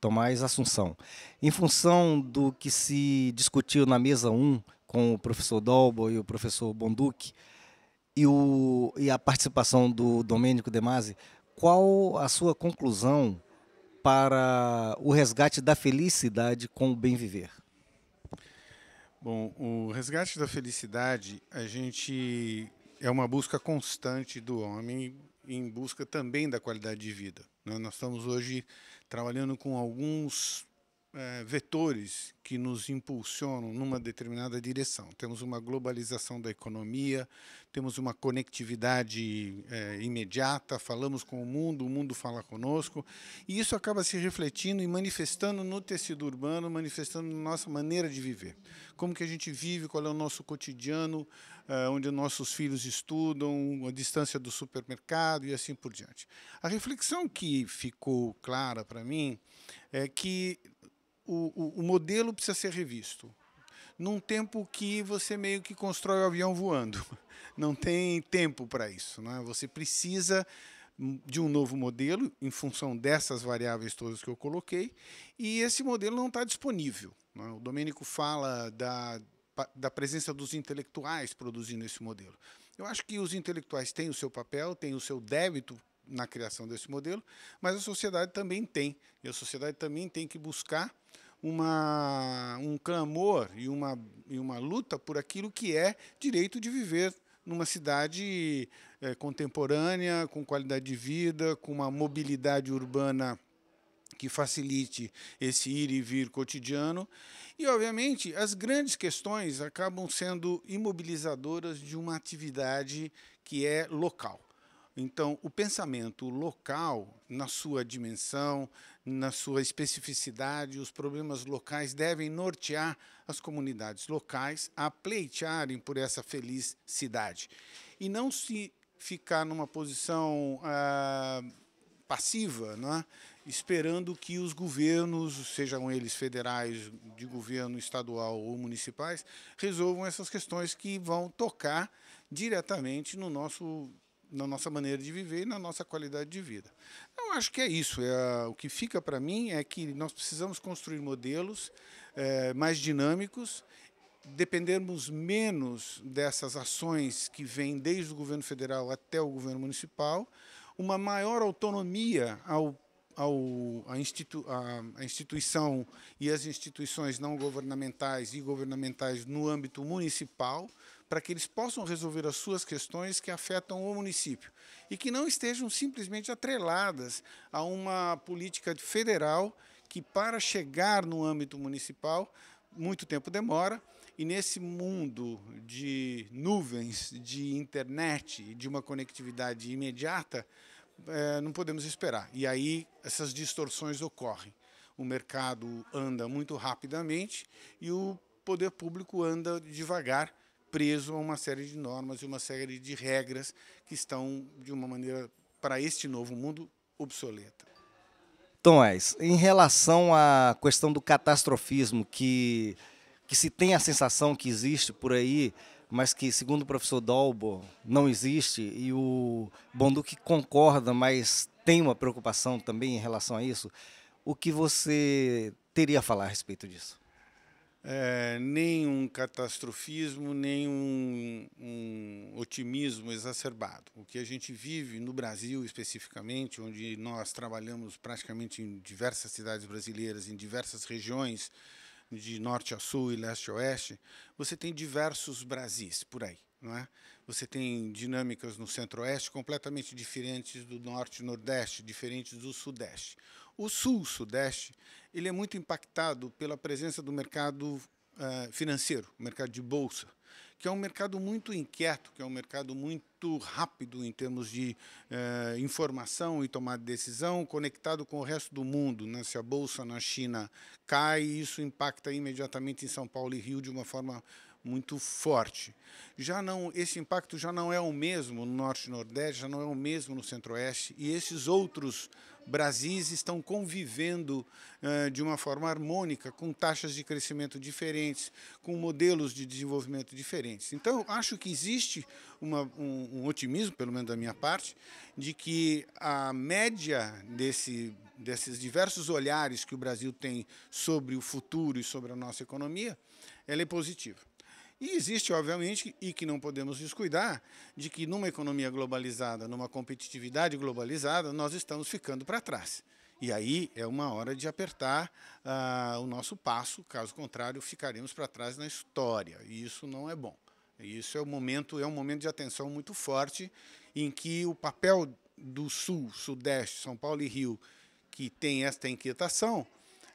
Tomás Assunção. Em função do que se discutiu na mesa 1 com o professor Dalbo e o professor Bonduc e, o, e a participação do Domênico Demasi, qual a sua conclusão para o resgate da felicidade com o bem viver? Bom, o resgate da felicidade, a gente é uma busca constante do homem em busca também da qualidade de vida. Né? Nós estamos hoje trabalhando com alguns é, vetores que nos impulsionam numa determinada direção. Temos uma globalização da economia, temos uma conectividade é, imediata, falamos com o mundo, o mundo fala conosco, e isso acaba se refletindo e manifestando no tecido urbano, manifestando na nossa maneira de viver. Como que a gente vive, qual é o nosso cotidiano, é, onde nossos filhos estudam, a distância do supermercado e assim por diante. A reflexão que ficou clara para mim é que o, o, o modelo precisa ser revisto num tempo que você meio que constrói o avião voando. Não tem tempo para isso. Né? Você precisa de um novo modelo em função dessas variáveis todas que eu coloquei e esse modelo não está disponível. Né? O Domênico fala da, da presença dos intelectuais produzindo esse modelo. Eu acho que os intelectuais têm o seu papel, têm o seu débito na criação desse modelo, mas a sociedade também tem, e a sociedade também tem que buscar uma, um clamor e uma, e uma luta por aquilo que é direito de viver numa cidade é, contemporânea, com qualidade de vida, com uma mobilidade urbana que facilite esse ir e vir cotidiano. E, obviamente, as grandes questões acabam sendo imobilizadoras de uma atividade que é local. Então, o pensamento local, na sua dimensão, na sua especificidade, os problemas locais devem nortear as comunidades locais a pleitearem por essa feliz cidade. E não se ficar numa posição ah, passiva, né? esperando que os governos, sejam eles federais, de governo estadual ou municipais, resolvam essas questões que vão tocar diretamente no nosso na nossa maneira de viver e na nossa qualidade de vida. Eu acho que é isso. É, o que fica para mim é que nós precisamos construir modelos é, mais dinâmicos, dependermos menos dessas ações que vêm desde o governo federal até o governo municipal, uma maior autonomia ao ao, institu instituição e as instituições não governamentais e governamentais no âmbito municipal, para que eles possam resolver as suas questões que afetam o município e que não estejam simplesmente atreladas a uma política federal que, para chegar no âmbito municipal, muito tempo demora. E nesse mundo de nuvens, de internet, de uma conectividade imediata, é, não podemos esperar. E aí essas distorções ocorrem. O mercado anda muito rapidamente e o poder público anda devagar, preso a uma série de normas e uma série de regras que estão, de uma maneira, para este novo mundo, obsoleta. Tomás, em relação à questão do catastrofismo que, que se tem a sensação que existe por aí, mas que, segundo o professor Dalbo, não existe, e o Bonduque concorda, mas tem uma preocupação também em relação a isso, o que você teria a falar a respeito disso? É, nenhum catastrofismo, nenhum um otimismo exacerbado. O que a gente vive no Brasil, especificamente, onde nós trabalhamos praticamente em diversas cidades brasileiras, em diversas regiões, de norte a sul e leste a oeste, você tem diversos Brasis por aí. Não é? Você tem dinâmicas no centro-oeste completamente diferentes do norte e nordeste, diferentes do sudeste. O sul-sudeste ele é muito impactado pela presença do mercado uh, financeiro, mercado de bolsa que é um mercado muito inquieto, que é um mercado muito rápido em termos de eh, informação e tomada de decisão, conectado com o resto do mundo. Né? Se a bolsa na China cai, isso impacta imediatamente em São Paulo e Rio de uma forma muito forte. Já não, esse impacto já não é o mesmo no norte e nordeste, já não é o mesmo no centro-oeste e esses outros Brasis estão convivendo uh, de uma forma harmônica, com taxas de crescimento diferentes, com modelos de desenvolvimento diferentes. Então, acho que existe uma, um, um, otimismo, pelo menos da minha parte, de que a média desse, desses diversos olhares que o Brasil tem sobre o futuro e sobre a nossa economia, ela é positiva. E existe, obviamente, e que não podemos descuidar, de que numa economia globalizada, numa competitividade globalizada, nós estamos ficando para trás. E aí é uma hora de apertar uh, o nosso passo, caso contrário, ficaremos para trás na história. E isso não é bom. Isso é um momento, é um momento de atenção muito forte em que o papel do Sul, Sudeste, São Paulo e Rio, que tem esta inquietação,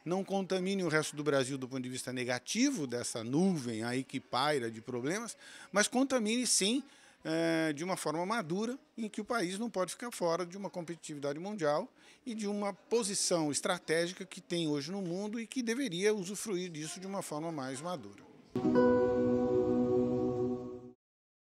não contamine o resto do Brasil do ponto de vista negativo dessa nuvem aí que paira de problemas, mas contamine sim eh, de uma forma madura, em que o país não pode ficar fora de uma competitividade mundial e de uma posição estratégica que tem hoje no mundo e que deveria usufruir disso de uma forma mais madura.